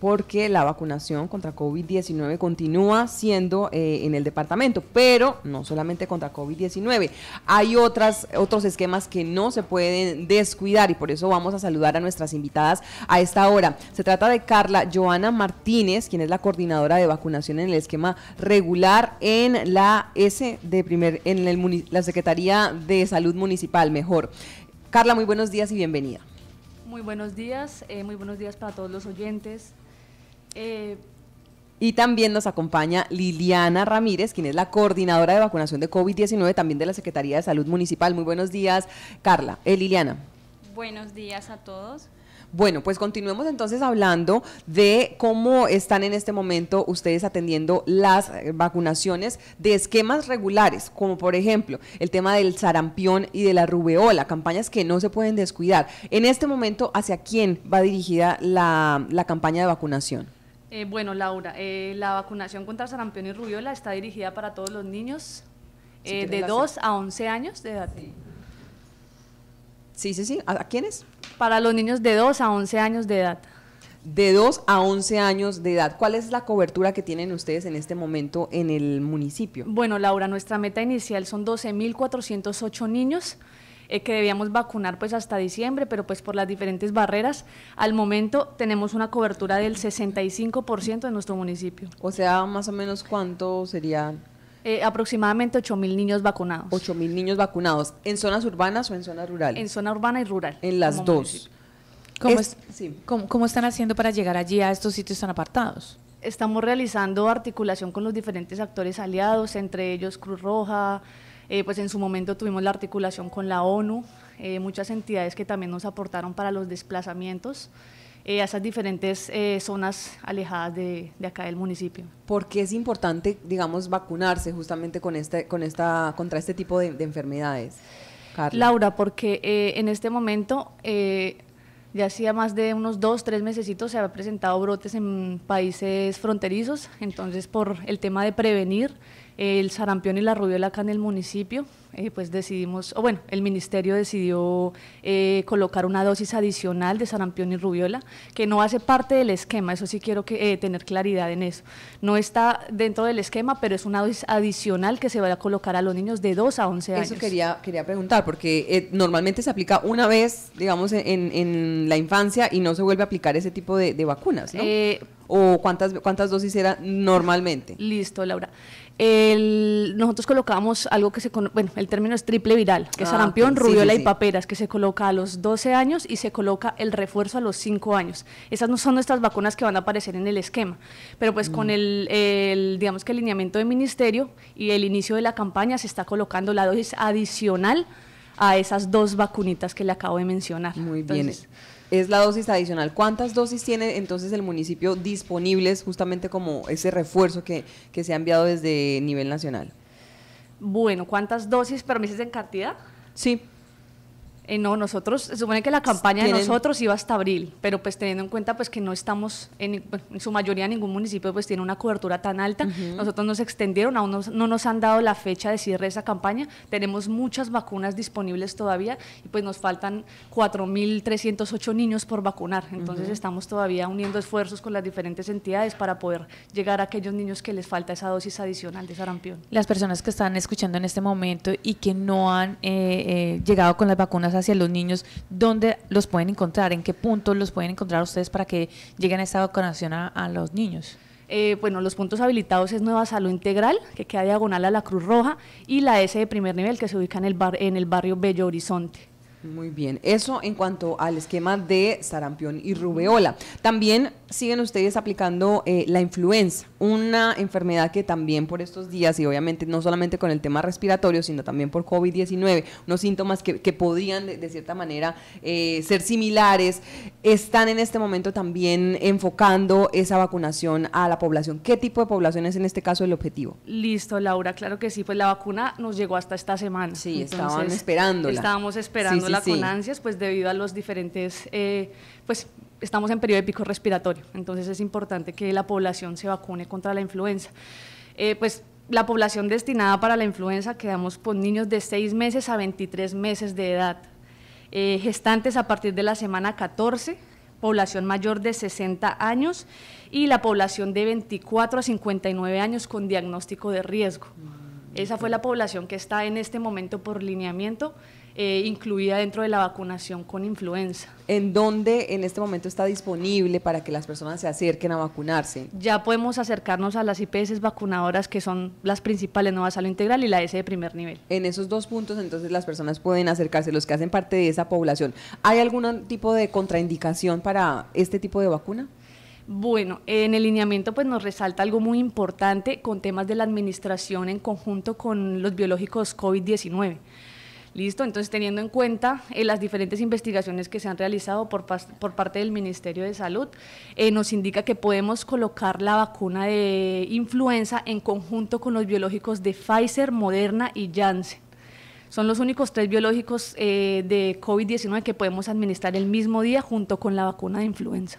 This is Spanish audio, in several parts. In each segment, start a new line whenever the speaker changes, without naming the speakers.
porque la vacunación contra COVID-19 continúa siendo eh, en el departamento, pero no solamente contra COVID-19. Hay otras, otros esquemas que no se pueden descuidar y por eso vamos a saludar a nuestras invitadas a esta hora. Se trata de Carla Joana Martínez, quien es la coordinadora de vacunación en el esquema regular en la S de primer, en el, la Secretaría de Salud Municipal, mejor. Carla, muy buenos días y bienvenida.
Muy buenos días, eh, muy buenos días para todos los oyentes. Eh,
y también nos acompaña Liliana Ramírez, quien es la coordinadora de vacunación de COVID-19, también de la Secretaría de Salud Municipal. Muy buenos días, Carla. Eh, Liliana.
Buenos días a todos.
Bueno, pues continuemos entonces hablando de cómo están en este momento ustedes atendiendo las eh, vacunaciones de esquemas regulares, como por ejemplo el tema del sarampión y de la rubeola, campañas que no se pueden descuidar. En este momento, ¿hacia quién va dirigida la, campaña de vacunación?
Eh, bueno, Laura, eh, la vacunación contra sarampión y rubiola está dirigida para todos los niños de 2 a 11 años de edad.
Sí, sí, sí. ¿a quiénes? Para los niños de 2 a 11 años de edad. De 2 a 11 años de edad. ¿Cuál es la cobertura que tienen ustedes en este momento en el municipio?
Bueno, Laura, nuestra meta inicial son 12.408 niños. Eh, que debíamos vacunar pues hasta diciembre, pero pues por las diferentes barreras, al momento tenemos una cobertura del 65% en nuestro municipio. O sea, más o menos cuánto sería? Eh, aproximadamente 8.000 niños vacunados. 8.000 niños vacunados. ¿En zonas urbanas o en zonas rurales? En zona urbana y rural. En las dos. ¿Cómo, están haciendo para llegar allí a estos sitios tan apartados? Estamos realizando articulación con los diferentes actores aliados, entre ellos Cruz Roja, eh, pues en su momento tuvimos la articulación con la ONU, eh, muchas entidades que también nos aportaron para los desplazamientos. Eh, a esas diferentes eh,
zonas alejadas de, de, acá del municipio. ¿Por qué es importante, digamos, vacunarse justamente con este, con esta, contra este tipo de, enfermedades? Carla. Laura, porque eh,
en este momento, ya hacía más de unos dos, tres mesecitos, se han presentado brotes en países fronterizos, entonces por el tema de prevenir el sarampión y la rubiola acá en el municipio, eh, pues decidimos, o bueno, el ministerio decidió eh, colocar una dosis adicional de sarampión y rubiola, que no hace parte del esquema, eso sí quiero que, eh, tener claridad en eso. No está dentro del esquema, pero es una dosis adicional que se va a colocar a los niños de 2 a 11 años. Eso quería,
quería preguntar, porque normalmente se aplica una vez, digamos, en, la infancia y no se vuelve a aplicar ese tipo de, de vacunas, ¿no? o cuántas, cuántas dosis era normalmente. Listo, Laura. nosotros
colocamos algo que se conoce, bueno, el término es triple viral, que es ah, sarampión, rubiola y paperas, que se coloca a los 12 años y se coloca el refuerzo a los 5 años. Esas no son nuestras vacunas que van a aparecer en el esquema, pero pues con mm. el, digamos que el lineamiento del ministerio y el inicio de la campaña se está colocando la dosis adicional a esas dos vacunitas
que le acabo de mencionar. Muy bien. es la dosis adicional. ¿Cuántas dosis tiene entonces el municipio disponibles justamente como ese refuerzo que, que se ha enviado desde nivel nacional?
Bueno, ¿cuántas dosis? ¿Permises en cantidad? Sí. Eh, no, nosotros, se supone que la campaña de nosotros iba hasta abril, pero pues teniendo en cuenta pues que no estamos, en, pues, su mayoría ningún municipio pues tiene una cobertura tan alta, nosotros nos extendieron, aún no no nos han dado la fecha de cierre de esa campaña, tenemos muchas vacunas disponibles todavía y pues nos faltan 4.308 niños por vacunar, entonces estamos todavía uniendo esfuerzos con las diferentes entidades para poder llegar a aquellos niños que les falta esa dosis adicional de sarampión. Las personas que están escuchando en este momento y que no han eh, eh, llegado con las vacunas hacia los niños, ¿dónde los pueden encontrar? ¿En qué puntos los pueden encontrar ustedes para que lleguen a esta vacunación a, los niños? Eh, bueno, los puntos habilitados es Nueva Salud Integral, que queda diagonal a la Cruz Roja, y la S de primer nivel, que se ubica en el, bar, en el barrio Bello Horizonte.
Muy bien, eso en cuanto al esquema de sarampión y rubeola. También siguen ustedes aplicando eh, la influenza una enfermedad que también por estos días, y obviamente no solamente con el tema respiratorio, sino también por COVID-19, unos síntomas que, que podrían de, cierta manera eh, ser similares, están en este momento también enfocando esa vacunación a la población. ¿Qué tipo de población es en este caso el objetivo?
Listo, Laura, claro que sí, pues la vacuna nos llegó hasta esta semana. Sí, estaban esperándola. Estábamos esperándola con ansias, pues debido a los diferentes, eh, pues estamos en periodo de pico respiratorio, entonces es importante que la población se vacune contra la influenza. Eh, pues la población destinada para la influenza quedamos con niños de 6 meses a 23 meses de edad, eh, gestantes a partir de la semana 14, población mayor de 60 años y la población de 24 a 59 años con diagnóstico de riesgo. Esa fue la población que está en este momento por lineamiento eh, incluida dentro de la
vacunación con influenza. ¿En dónde en este momento está disponible para que las personas se acerquen a vacunarse?
Ya podemos acercarnos a las IPS vacunadoras que son las principales, Nueva
Salud Integral y la S de primer nivel. En esos dos puntos entonces las personas pueden acercarse, los que hacen parte de esa población. ¿Hay algún tipo de contraindicación para este tipo de vacuna?
Bueno, en el lineamiento pues nos resalta algo muy importante con temas de la administración en conjunto con los biológicos COVID-19 ¿Listo? Entonces, teniendo en cuenta eh, las diferentes investigaciones que se han realizado por, parte del Ministerio de Salud, eh, nos indica que podemos colocar la vacuna de influenza en conjunto con los biológicos de Pfizer, Moderna y Janssen. Son los únicos tres biológicos eh, de COVID-19 que podemos administrar el mismo día junto con la vacuna de influenza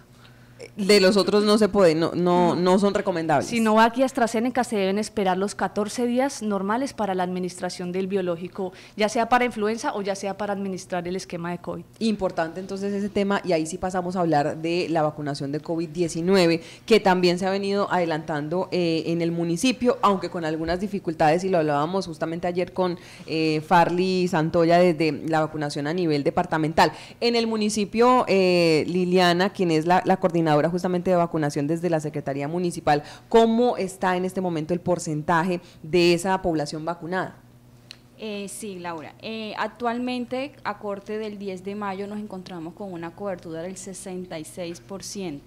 de los otros no se puede, no, no, no son recomendables.
aquí a AstraZeneca se deben esperar los 14 días normales para la administración del biológico, ya sea para influenza o ya sea para administrar el esquema
de COVID. Importante entonces ese tema y ahí sí pasamos a hablar de la vacunación de COVID-19, que también se ha venido adelantando eh, en el municipio, aunque con algunas dificultades y lo hablábamos justamente ayer con eh, Farley Santoya desde la vacunación a nivel departamental. En el municipio, eh, Liliana, quien es la coordinadora justamente de vacunación desde la Secretaría Municipal, ¿cómo está en este momento el porcentaje de esa población vacunada?
Eh, sí, Laura. Eh, actualmente, a corte del 10 de mayo, nos encontramos con una cobertura del 66%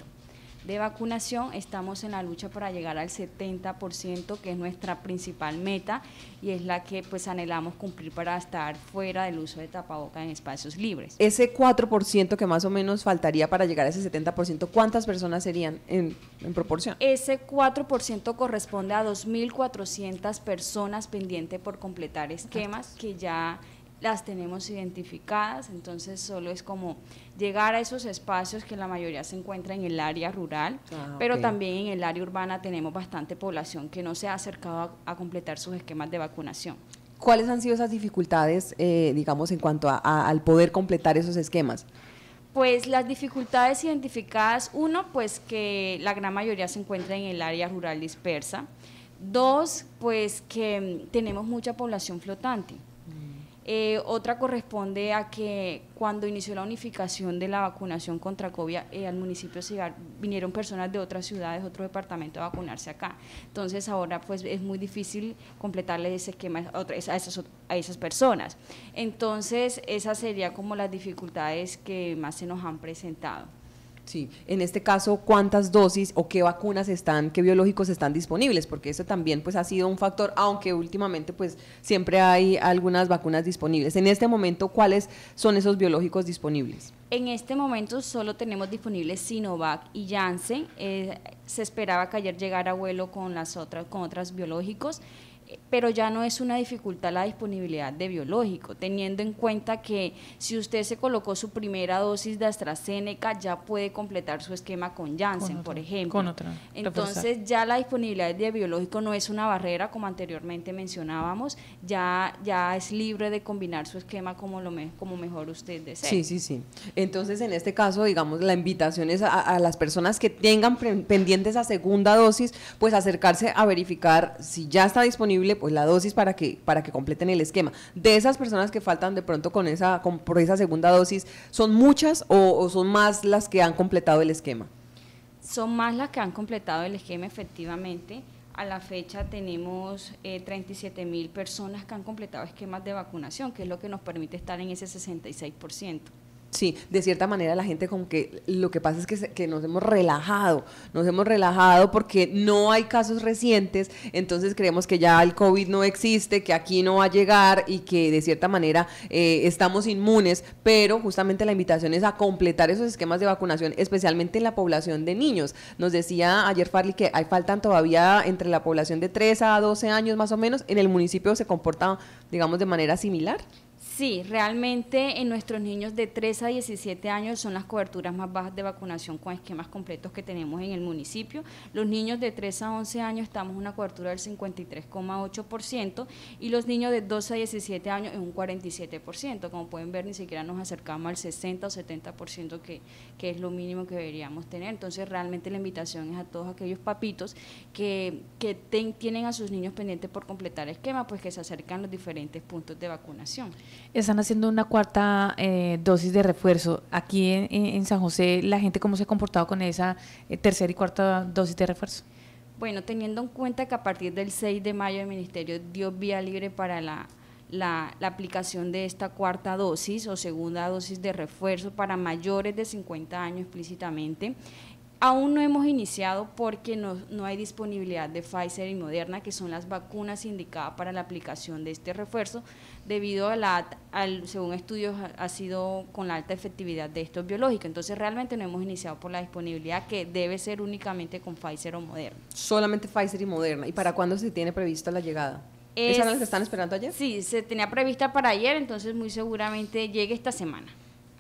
de vacunación, estamos en la lucha para llegar al 70%, que es nuestra principal meta y es la que pues anhelamos cumplir para estar fuera del uso de tapaboca en espacios libres.
Ese 4% que más o menos faltaría para llegar a ese 70%, ¿cuántas personas serían en, proporción?
Ese 4% corresponde a 2.400 personas pendientes por completar esquemas que ya las tenemos identificadas, entonces solo es como llegar a esos espacios que la mayoría se encuentra en el área rural, ah, pero también en el área urbana tenemos bastante población que no se ha acercado a, completar sus esquemas de vacunación.
¿Cuáles han sido esas dificultades, eh, digamos, en cuanto al poder completar esos esquemas?
Pues las dificultades identificadas, uno, pues que la gran mayoría se encuentra en el área rural dispersa. Dos, pues que mm, tenemos mucha población flotante. Eh, otra corresponde a que cuando inició la unificación de la vacunación contra COVID eh, al municipio de Cigar vinieron personas de otras ciudades, otro departamento a vacunarse acá. Entonces ahora pues es muy difícil completarle ese esquema a esas personas. Entonces esas serían como las dificultades que más se nos han presentado.
Sí, en este caso, ¿cuántas dosis o qué vacunas están, qué biológicos están disponibles? Porque eso también pues ha sido un factor, aunque últimamente pues siempre hay algunas vacunas disponibles. En este momento, ¿cuáles son esos biológicos disponibles?
En este momento solo tenemos disponibles Sinovac y Janssen. Eh, se esperaba que ayer llegara vuelo con las otras, con otros biológicos pero ya no es una dificultad la disponibilidad de biológico, teniendo en cuenta que si usted se colocó su primera dosis de AstraZeneca, ya puede completar su esquema con Janssen, por ejemplo. Entonces ya la disponibilidad de biológico no es una barrera, como anteriormente mencionábamos, ya, ya es libre de combinar su esquema como, lo como mejor usted desee. Sí, sí,
sí. Entonces en este caso, digamos, la invitación es a, a las personas que tengan pendientes a segunda dosis, pues acercarse a verificar si ya está disponible pues la dosis para que, para que completen el esquema. De esas personas que faltan de pronto con esa, por esa segunda dosis, ¿son muchas o, son más las que han completado el esquema?
Son más las que han completado el esquema, efectivamente. A la fecha tenemos 37 eh, mil personas que han completado esquemas de vacunación, que es lo que nos permite estar en ese 66%.
Sí, de cierta manera la gente como que lo que pasa es que, nos hemos relajado, nos hemos relajado porque no hay casos recientes, entonces creemos que ya el COVID no existe, que aquí no va a llegar y que de cierta manera eh, estamos inmunes, pero justamente la invitación es a completar esos esquemas de vacunación, especialmente en la población de niños. Nos decía ayer Farley que hay faltan todavía entre la población de 3 a 12 años más o menos, en el municipio se comporta digamos de manera similar.
Sí, realmente en nuestros niños de 3 a 17 años son las coberturas más bajas de vacunación con esquemas completos que tenemos en el municipio. Los niños de 3 a 11 años estamos en una cobertura del 53,8% y los niños de 12 a 17 años en un 47%. Como pueden ver, ni siquiera nos acercamos al 60 o 70% que, que es lo mínimo que deberíamos tener. Entonces, realmente la invitación es a todos aquellos papitos que, que tienen a sus niños pendientes por completar el esquema, pues que se acercan a los diferentes puntos de vacunación
están haciendo una cuarta eh, dosis de refuerzo. Aquí en, San José, ¿la gente cómo se ha comportado con esa eh, tercera y cuarta dosis de refuerzo?
Bueno, teniendo en cuenta que a partir del 6 de mayo el Ministerio dio vía libre para la, la aplicación de esta cuarta dosis o segunda dosis de refuerzo para mayores de 50 años explícitamente. Aún no hemos iniciado porque no, hay disponibilidad de Pfizer y Moderna, que son las vacunas indicadas para la aplicación de este refuerzo, debido a la, al, según estudios, ha sido con la alta efectividad de estos biológicos. Entonces realmente no hemos iniciado por la disponibilidad que debe ser únicamente
con Pfizer o Moderna. Solamente Pfizer y Moderna. ¿Y para cuándo se tiene prevista la llegada? ¿Esas
que están esperando ayer? Sí, se tenía prevista para ayer, entonces muy seguramente llegue esta semana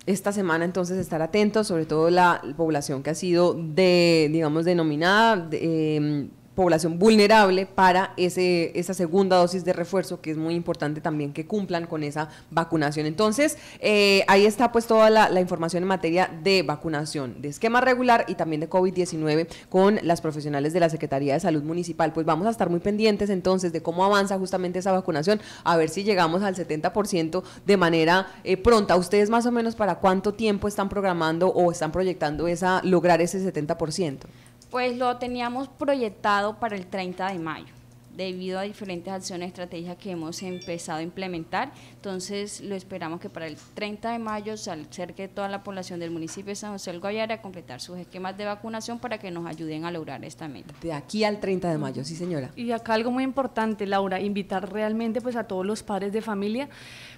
esta semana entonces estar atentos, sobre todo la población que ha sido de, digamos, denominada em, población vulnerable para ese, esa segunda dosis de refuerzo, que es muy importante también que cumplan con esa vacunación. Entonces, eh, ahí está pues toda la, información en materia de vacunación, de esquema regular y también de COVID-19 con las profesionales de la Secretaría de Salud Municipal. Pues vamos a estar muy pendientes entonces de cómo avanza justamente esa vacunación, a ver si llegamos al 70% de manera eh, pronta. ¿Ustedes más o menos para cuánto tiempo están programando o están proyectando esa, lograr ese 70%?
pues lo teníamos proyectado para el 30 de mayo debido a diferentes acciones, y estrategias que hemos empezado a implementar. Entonces, lo esperamos que para el 30 de mayo se acerque toda la población del municipio de San José del Guayar a completar sus esquemas de vacunación para que nos ayuden a lograr esta meta.
De aquí al 30 de mayo, sí señora.
Y acá algo muy importante, Laura, invitar
realmente pues a todos los padres de familia,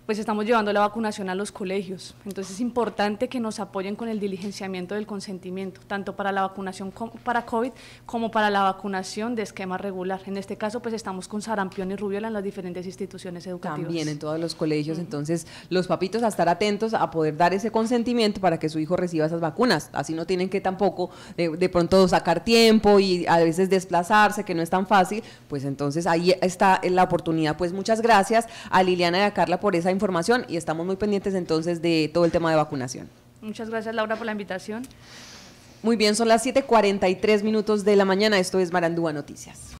pues estamos llevando la vacunación a los colegios. Entonces, es importante que nos apoyen con el diligenciamiento del consentimiento, tanto para la vacunación para COVID como para la vacunación de esquema regular. En este caso, pues estamos con sarampión y rubiola en las diferentes
instituciones educativas. También en todos los colegios, entonces los papitos a estar atentos a poder dar ese consentimiento para que su hijo reciba esas vacunas, así no tienen que tampoco de, de pronto sacar tiempo y a veces desplazarse, que no es tan fácil, pues entonces ahí está la oportunidad. Pues muchas gracias a Liliana y a Carla por esa información y estamos muy pendientes entonces de todo el tema de vacunación.
Muchas gracias Laura por la invitación.
Muy bien, son las 7.43 minutos de la mañana. Esto es Marandúa Noticias.